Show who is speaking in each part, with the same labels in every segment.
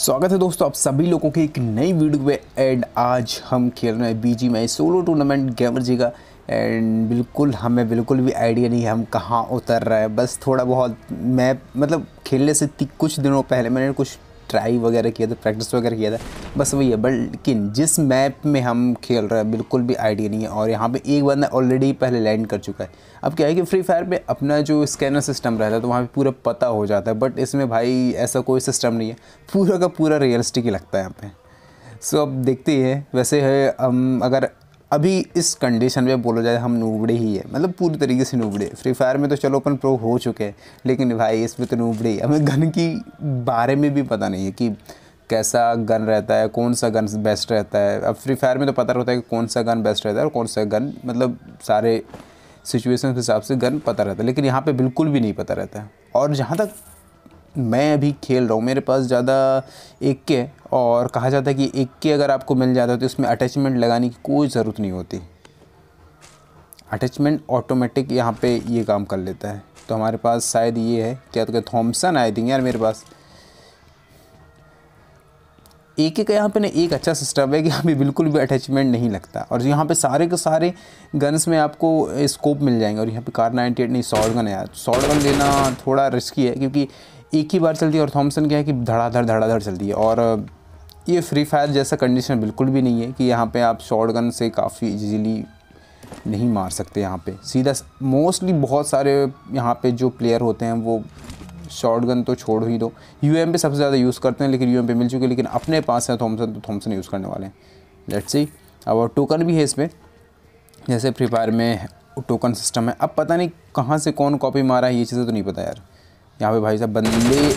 Speaker 1: स्वागत है दोस्तों आप सभी लोगों की एक नई वीडियो में एंड आज हम खेल रहे हैं बीजी में सोलो टूर्नामेंट गेमर जी का एंड बिल्कुल हमें बिल्कुल भी आइडिया नहीं है हम कहाँ उतर रहे हैं बस थोड़ा बहुत मैं मतलब खेलने से कुछ दिनों पहले मैंने कुछ ट्राई वगैरह किया था प्रैक्टिस वगैरह किया था बस वही है बट लेकिन जिस मैप में हम खेल रहे हैं बिल्कुल भी आइडिया नहीं है और यहाँ पे एक बंदा ऑलरेडी पहले लैंड कर चुका है अब क्या है कि फ्री फायर में अपना जो स्कैनर सिस्टम रहता है तो वहाँ पर पूरा पता हो जाता है बट इसमें भाई ऐसा कोई सिस्टम नहीं है पूरा का पूरा रियलिस्टिक ही लगता है यहाँ पर सो अब देखते ही हैं वैसे है हम अगर अभी इस कंडीशन में बोला जाए हम नूबड़े ही है मतलब पूरी तरीके से नूबड़े फ्री फायर में तो चलो अपन प्रो हो चुके हैं लेकिन भाई इसमें तो नूबड़े ही हमें गन की बारे में भी पता नहीं है कि कैसा गन रहता है कौन सा गन बेस्ट रहता है अब फ्री फायर में तो पता रहता है कि कौन सा गन बेस्ट रहता है और कौन सा गन मतलब सारे सिचुएशन के हिसाब से गन पता रहता है लेकिन यहाँ पर बिल्कुल भी नहीं पता रहता है और जहाँ तक मैं अभी खेल रहा हूँ मेरे पास ज़्यादा एक के और कहा जाता है कि एक के अगर आपको मिल जाता है तो इसमें अटैचमेंट लगाने की कोई ज़रूरत नहीं होती अटैचमेंट ऑटोमेटिक यहाँ पे ये काम कर लेता है तो हमारे पास शायद ये है क्या तो क्या थॉम्सन आई थिंक यार मेरे पास एक एक यहाँ पे ना एक अच्छा सिस्टम है कि यहाँ पर बिल्कुल भी अटैचमेंट नहीं लगता और यहाँ पे सारे के सारे गन्स में आपको स्कोप मिल जाएंगे और यहाँ पे कार 98 नहीं शॉर्ट गन है यार शॉर्ट गन लेना थोड़ा रिस्की है क्योंकि एक ही बार चलती है और थॉमसन क्या है कि धड़ाधड़ धड़ाधड़ चलती है और ये फ्री फायर जैसा कंडीशन बिल्कुल भी नहीं है कि यहाँ पे आप शॉर्ट गन से काफ़ी इजीली नहीं मार सकते यहाँ पे सीधा मोस्टली बहुत सारे यहाँ पे जो प्लेयर होते हैं वो शॉर्ट गन तो छोड़ ही दो यू एम पे सबसे ज़्यादा यूज़ करते हैं लेकिन यू एम पे मिल चुके हैं लेकिन अपने पास है थॉमसन तो थॉमसन यूज़ करने वाले हैं लेट्स सी अब टोकन भी है इसमें जैसे फ्री फायर में टोकन सिस्टम है अब पता नहीं कहाँ से कौन कॉपी मारा है ये चीज़ें तो नहीं पता यार यहाँ पे भाई साहब बंदे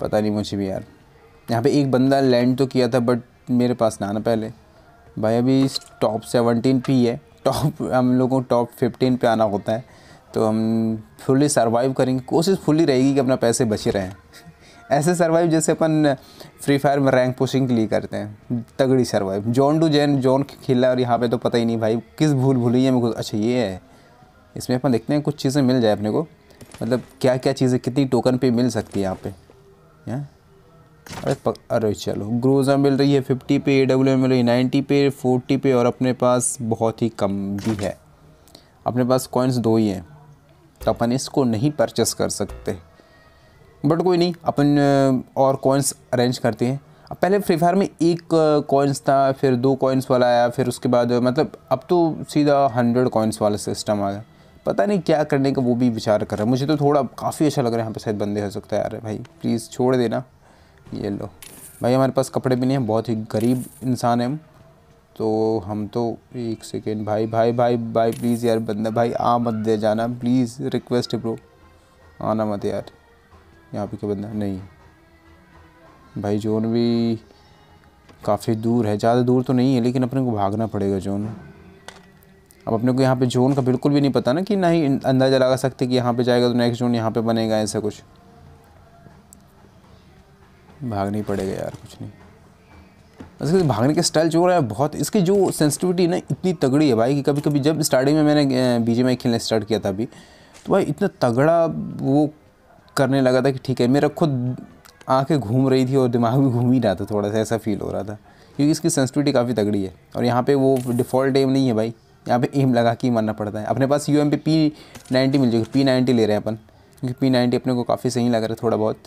Speaker 1: पता नहीं मुझे भी यार यहाँ पे एक बंदा लैंड तो किया था बट मेरे पास ना आना पहले भाई अभी टॉप सेवनटीन पे ही है टॉप हम लोगों को टॉप फिफ्टीन पे आना होता है तो हम फुली सर्वाइव करेंगे कोशिश फुली रहेगी कि अपना पैसे बचे रहें ऐसे सर्वाइव जैसे अपन फ्री फायर में रैंक पुशिंग के लिए करते हैं तगड़ी survive zone to zone zone खेला और यहाँ पे तो पता ही नहीं भाई किस भूल भूलिए मेरे को अच्छा ये है इसमें अपन देखते हैं कुछ चीज़ें मिल जाए अपने को मतलब क्या क्या चीज़ें कितनी टोकन पे मिल सकती है यहाँ पे या? अरे पक, अरे चलो ग्रोजा मिल रही है फिफ्टी पे ए डब्ल्यू मिल रही है नाइन्टी पे फोर्टी पे और अपने पास बहुत ही कम भी है अपने पास कॉइन्स दो ही हैं तो अपन इसको नहीं परचेस कर सकते बट कोई नहीं अपन और कॉइन्स अरेंज करते हैं अब पहले फ्री फायर में एक कॉइन्स था फिर दो कॉइन्स वाला आया फिर उसके बाद मतलब अब तो सीधा हंड्रेड कॉइन्स वाला सिस्टम आ गया पता नहीं क्या करने का वो भी विचार कर रहा है मुझे तो थोड़ा काफ़ी अच्छा लग रहा है यहाँ पे शायद बंदे हो सकता है यार भाई प्लीज़ छोड़ देना ये लो भाई हमारे पास कपड़े भी नहीं हैं बहुत ही गरीब इंसान है हम तो हम तो एक सेकेंड भाई भाई भाई भाई प्लीज़ यार बंदा भाई आ मत दे जाना प्लीज़ रिक्वेस्ट ब्रो आना मत यार यहाँ पे क्या बंदा नहीं भाई जोन भी काफ़ी दूर है ज़्यादा दूर तो नहीं है लेकिन अपने को भागना पड़ेगा जोन अब अपने को यहाँ पे जोन का बिल्कुल भी नहीं पता ना कि ना ही अंदाज़ा लगा सकते कि यहाँ पे जाएगा तो नेक्स्ट जोन यहाँ पे बनेगा ऐसा कुछ भागना ही पड़ेगा यार कुछ नहीं उसके भागने के स्टाइल जो रहा है बहुत इसकी जो सेंसिटिविटी ना इतनी तगड़ी है भाई कि कभी कभी जब स्टार्टिंग में मैंने में खेलना स्टार्ट किया था अभी तो भाई इतना तगड़ा वो करने लगा था कि ठीक है मेरा खुद आंखें घूम रही थी और दिमाग भी घूम ही रहा था थोड़ा सा ऐसा फील हो रहा था क्योंकि इसकी सेंसिटिविटी काफ़ी तगड़ी है और यहाँ पे वो डिफ़ॉल्ट एम नहीं है भाई यहाँ पे एम लगा के ही पड़ता है अपने पास U M P P ninety मिल जाएगी पी नाइन्टी ले रहे हैं अपन क्योंकि पी नाइन्टी अपने को काफ़ी सही लग रहा है थोड़ा बहुत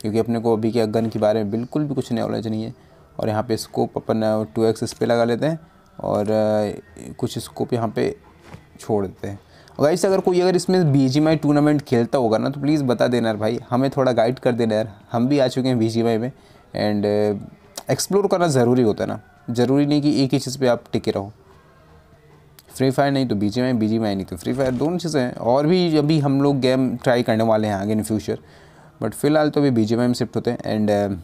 Speaker 1: क्योंकि अपने को अभी के गन के बारे में बिल्कुल भी कुछ नॉलेज नहीं है और यहाँ पे स्कोप अपन टू एक्स इस पर लगा लेते हैं और uh, कुछ स्कोप यहाँ पे छोड़ देते हैं गाइस अगर कोई अगर इसमें बी जी माई टूर्नामेंट खेलता होगा ना तो प्लीज़ बता देना यार भाई हमें थोड़ा गाइड कर देना यार हम भी आ चुके हैं बी जी माई में एंड एक्सप्लोर uh, करना ज़रूरी होता है ना ज़रूरी नहीं कि एक ही चीज़ पर आप टिके रहो फ्री फायर नहीं तो बी जी माई बी जी माई नहीं तो फ्री फायर दोनों चीज़ें हैं और भी अभी हम लोग गेम ट्राई करने वाले हैं आगे इन फ्यूचर बट फिलहाल तो अभी बी जी माई में शिफ्ट होते हैं एंड uh,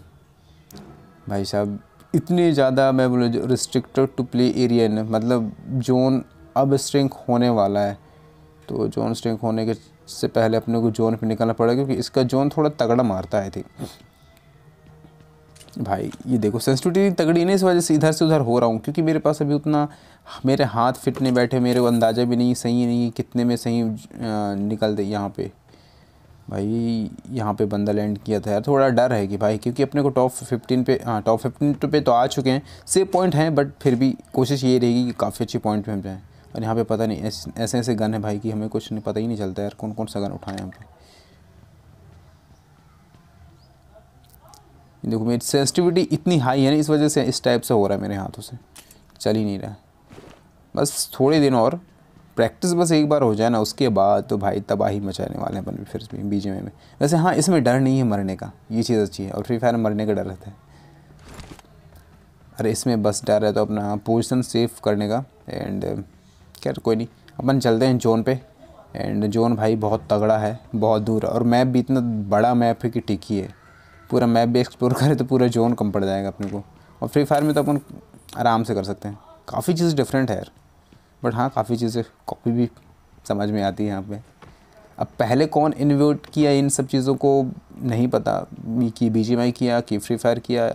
Speaker 1: भाई साहब इतने ज़्यादा मैं बोलूँ रिस्ट्रिक्टेड टू प्ले एरिया मतलब जोन अब स्ट्रिंक होने वाला है तो जोन स्ट्रिंक होने के से पहले अपने को जोन पे निकलना पड़ेगा क्योंकि इसका जोन थोड़ा तगड़ा मारता है थी भाई ये देखो सेंसिटिविटी तगड़ी नहीं इस वजह से इधर से उधर हो रहा हूँ क्योंकि मेरे पास अभी उतना मेरे हाथ फिट नहीं बैठे मेरे को अंदाज़ा भी नहीं सही नहीं कितने में सही निकल दे यहाँ पे भाई यहाँ पे बंदा लैंड किया था यार थोड़ा डर है कि भाई क्योंकि अपने को टॉप फिफ्टीन पे हाँ टॉप फिफ्टीन तो पे तो आ चुके हैं सेफ पॉइंट हैं बट फिर भी कोशिश ये रहेगी कि काफ़ी अच्छी पॉइंट पर हम जाएँ और यहाँ पर पता नहीं ऐसे ऐसे गन है भाई कि हमें कुछ पता ही नहीं चलता यार कौन कौन सा गन उठाएं हम देखो मेरी सेंसिटिविटी इतनी हाई है ना इस वजह से इस टाइप से हो रहा है मेरे हाथों से चल ही नहीं रहा बस थोड़े दिन और प्रैक्टिस बस एक बार हो जाए ना उसके बाद तो भाई तबाही मचाने वाले हैं अपन फिर भी बीजे जे में वैसे हाँ इसमें डर नहीं है मरने का ये चीज़ अच्छी है और फ्री फायर मरने का डर रहता है अरे इसमें बस डर है तो अपना पोजिशन सेफ करने का एंड खैर कोई नहीं अपन चलते हैं जोन पे एंड जोन भाई बहुत तगड़ा है बहुत दूर और मैप भी इतना बड़ा मैप है कि टिकी है पूरा मैप भी एक्सप्लोर करें तो पूरा जोन कम पड़ जाएगा अपने को और फ्री फायर में तो अपन आराम से कर सकते हैं काफ़ी चीज़ डिफरेंट है यार बट हाँ काफ़ी चीज़ें कॉपी भी समझ में आती है यहाँ पे अब पहले कौन इन्वेट किया इन सब चीज़ों को नहीं पता कि बी जी किया कि फ्री फायर किया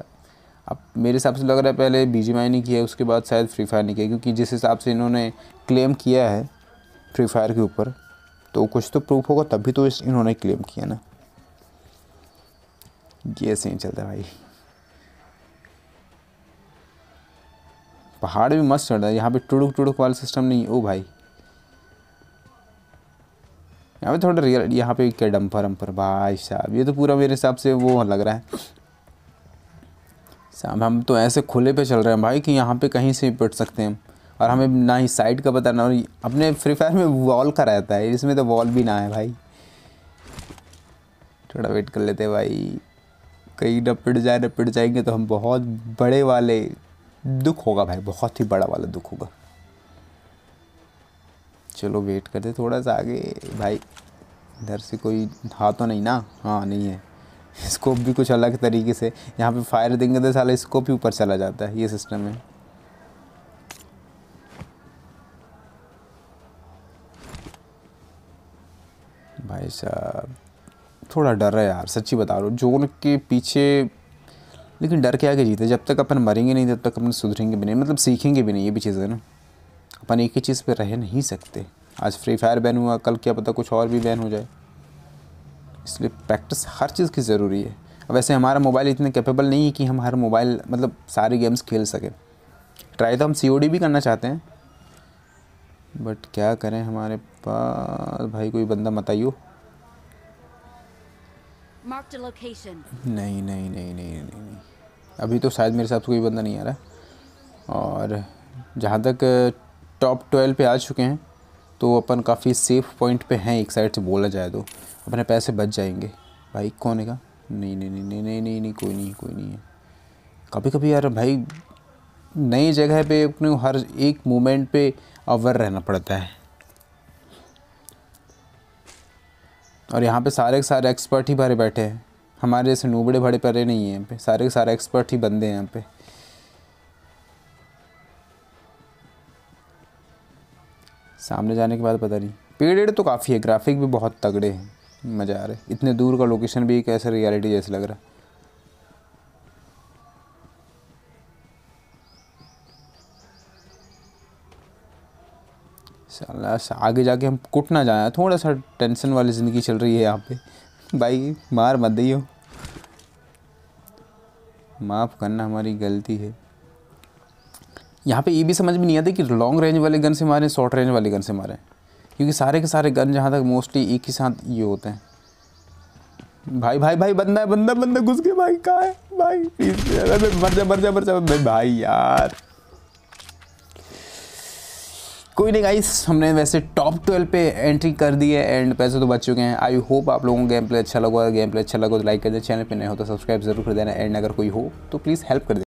Speaker 1: अब मेरे हिसाब से लग रहा है पहले बी जी ने किया उसके बाद शायद फ्री फायर ने किया क्योंकि जिस हिसाब से इन्होंने क्लेम किया है फ्री फायर के ऊपर तो कुछ तो प्रूफ होगा तभी तो इस इन्होंने क्लेम किया ना ये सीन चलता भाई पहाड़ भी मस्त चढ़ रहा है यहाँ पे टुड़ुक टुड़ुक वाला सिस्टम नहीं ओ भाई यहाँ पे थोड़ा रियल यहाँ पे क्या डम्पर वम्पर भाई साहब ये तो पूरा मेरे हिसाब से वो लग रहा है साहब हम तो ऐसे खुले पे चल रहे हैं भाई कि यहाँ पे कहीं से भी पिट सकते हैं और हमें ना ही साइड का पता ना और अपने फ्री फायर में वॉल का रहता है इसमें तो वॉल भी ना है भाई थोड़ा वेट कर लेते भाई कहीं रपट जाए रपट जाएंगे तो हम बहुत बड़े वाले दुख होगा भाई बहुत ही बड़ा वाला दुख होगा चलो वेट करते थोड़ा सा आगे भाई इधर से कोई था तो नहीं ना हाँ नहीं है स्कोप भी कुछ अलग तरीके से यहाँ पे फायर देंगे तो साला स्कोप ही ऊपर चला जाता है ये सिस्टम है भाई साहब थोड़ा डर है यार सच्ची बता रहा हूँ जोन के पीछे लेकिन डर के आगे जीते जब तक अपन मरेंगे नहीं तब तक अपन सुधरेंगे भी नहीं मतलब सीखेंगे भी नहीं ये भी चीज़ें ना अपन एक ही चीज़ पर रह नहीं सकते आज फ्री फायर बैन हुआ कल क्या पता कुछ और भी बैन हो जाए इसलिए प्रैक्टिस हर चीज़ की ज़रूरी है वैसे हमारा मोबाइल इतने कैपेबल नहीं है कि हम हर मोबाइल मतलब सारे गेम्स खेल सकें ट्राई तो हम सी भी करना चाहते हैं बट क्या करें हमारे पास भाई कोई बंदा बताइयो Marked a location. नहीं नहीं नहीं नहीं नहीं नहीं अभी तो शायद मेरे साथ कोई बंदा नहीं आ रहा और जहाँ तक टॉप ट्वेल्व पे आ चुके हैं तो अपन काफ़ी सेफ पॉइंट पे हैं एक साइड से बोला जाए तो अपने पैसे बच जाएंगे भाई कौन है का नहीं नहीं नहीं नहीं नहीं नहीं नहीं कोई नहीं कोई नहीं है कभी कभी यार भाई नई जगह पे अपने हर एक मोमेंट पे अवर रहना पड़ता है और यहाँ पे सारे के सारे एक्सपर्ट ही भरे बैठे हैं हमारे जैसे नूबड़े भरे पड़े नहीं हैं यहाँ पे सारे के सारे एक्सपर्ट ही बंदे हैं यहाँ पे सामने जाने के बाद पता नहीं पेड़ तो काफ़ी है ग्राफिक भी बहुत तगड़े हैं मज़ा आ रहा है इतने दूर का लोकेशन भी एक ऐसा रियलिटी जैसे लग रहा है आगे जाके हम कुट ना जाए थोड़ा सा टेंशन वाली ज़िंदगी चल रही है यहाँ पे भाई मार मत दियो माफ़ करना हमारी गलती है यहाँ पे ये भी समझ में नहीं आता कि लॉन्ग रेंज वाले गन से मारें शॉर्ट रेंज वाले गन से मारें क्योंकि सारे के सारे गन जहाँ तक मोस्टली एक ही साथ ये होते हैं भाई भाई भाई बंदा है बंदा बंदा घुस गया भाई कहाँ है भाई प्लीज़ मर जा मर जा मर जा भाई यार कोई नहीं गाइस हमने वैसे टॉप ट्वेल्व पे एंट्री कर दी है एंड पैसे तो बच चुके हैं आई होप आप लोगों को गेम प्ले अच्छा लगा गेम प्ले अच्छा लगा तो लाइक कर दे चैनल पे नहीं हो तो सब्सक्राइब तो जरूर कर देना एंड अगर कोई हो तो प्लीज़ हेल्प कर